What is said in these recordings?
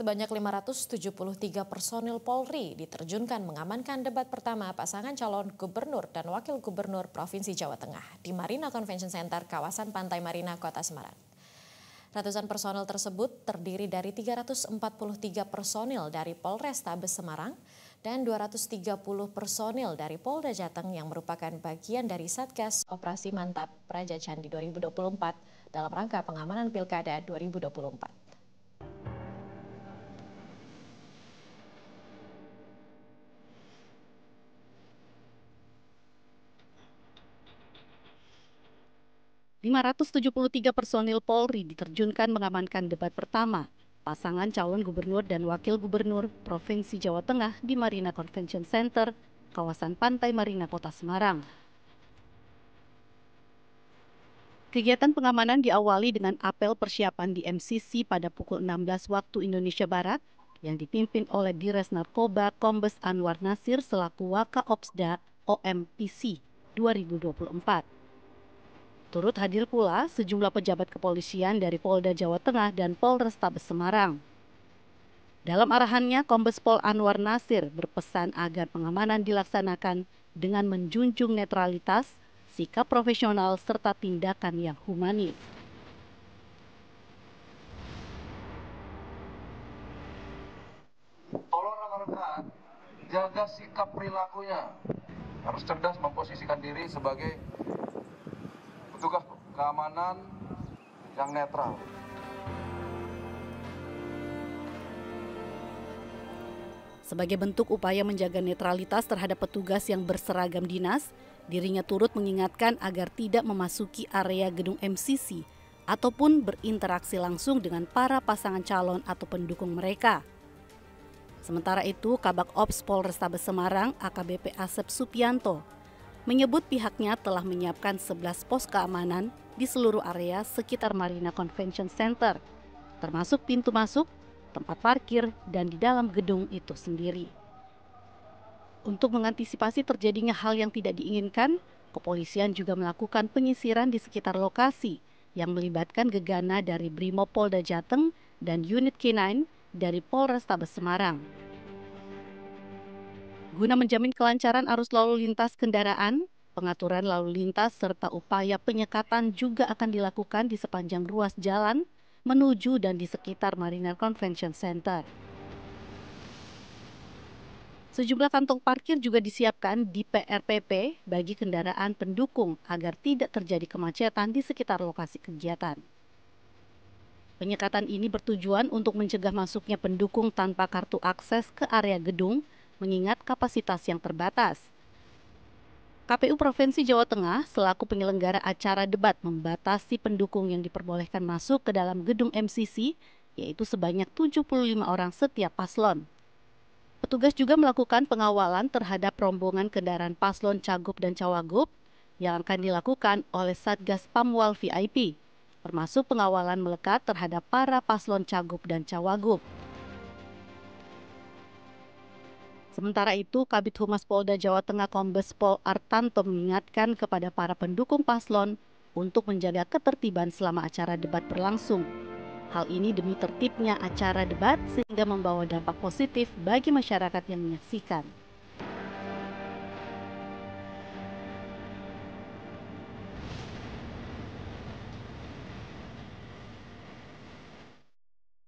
sebanyak 573 personil Polri diterjunkan mengamankan debat pertama pasangan calon gubernur dan wakil gubernur Provinsi Jawa Tengah di Marina Convention Center kawasan Pantai Marina Kota Semarang. Ratusan personil tersebut terdiri dari 343 personil dari Tabes Semarang dan 230 personil dari Polda Jateng yang merupakan bagian dari Satgas Operasi Mantap Praja Candi 2024 dalam rangka pengamanan Pilkada 2024. 573 personil Polri diterjunkan mengamankan debat pertama pasangan calon gubernur dan wakil gubernur Provinsi Jawa Tengah di Marina Convention Center, kawasan Pantai Marina Kota Semarang. Kegiatan pengamanan diawali dengan apel persiapan di MCC pada pukul 16 waktu Indonesia Barat yang dipimpin oleh Dires Narkoba Kombes Anwar Nasir selaku Waka Opsda OMPC 2024. Turut hadir pula sejumlah pejabat kepolisian dari Polda Jawa Tengah dan Polrestabes Semarang. Dalam arahannya, Kombes Pol Anwar Nasir berpesan agar pengamanan dilaksanakan dengan menjunjung netralitas, sikap profesional, serta tindakan yang humanis. jaga sikap perilakunya. Harus cerdas memposisikan diri sebagai petugas keamanan yang netral. Sebagai bentuk upaya menjaga netralitas terhadap petugas yang berseragam dinas, dirinya turut mengingatkan agar tidak memasuki area gedung MCC ataupun berinteraksi langsung dengan para pasangan calon atau pendukung mereka. Sementara itu, Kabak Ops Polrestabes Semarang AKBP Asep Supianto menyebut pihaknya telah menyiapkan 11 pos keamanan di seluruh area sekitar Marina Convention Center, termasuk pintu masuk, tempat parkir, dan di dalam gedung itu sendiri. Untuk mengantisipasi terjadinya hal yang tidak diinginkan, kepolisian juga melakukan penyisiran di sekitar lokasi yang melibatkan gegana dari Brimopolda Jateng dan unit K9 dari Polrestabes Semarang. Guna menjamin kelancaran arus lalu lintas kendaraan, pengaturan lalu lintas serta upaya penyekatan juga akan dilakukan di sepanjang ruas jalan menuju dan di sekitar Mariner Convention Center. Sejumlah kantong parkir juga disiapkan di PRPP bagi kendaraan pendukung agar tidak terjadi kemacetan di sekitar lokasi kegiatan. Penyekatan ini bertujuan untuk mencegah masuknya pendukung tanpa kartu akses ke area gedung mengingat kapasitas yang terbatas. KPU Provinsi Jawa Tengah selaku penyelenggara acara debat membatasi pendukung yang diperbolehkan masuk ke dalam gedung MCC yaitu sebanyak 75 orang setiap paslon. Petugas juga melakukan pengawalan terhadap rombongan kendaraan paslon Cagup dan Cawagup yang akan dilakukan oleh Satgas Pamwal VIP, termasuk pengawalan melekat terhadap para paslon Cagup dan Cawagup. Sementara itu, Kabit Humas Polda Jawa Tengah Kombes Pol Artanto mengingatkan kepada para pendukung paslon untuk menjaga ketertiban selama acara debat berlangsung. Hal ini demi tertibnya acara debat sehingga membawa dampak positif bagi masyarakat yang menyaksikan.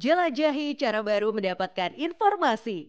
Jelajahi cara baru mendapatkan informasi.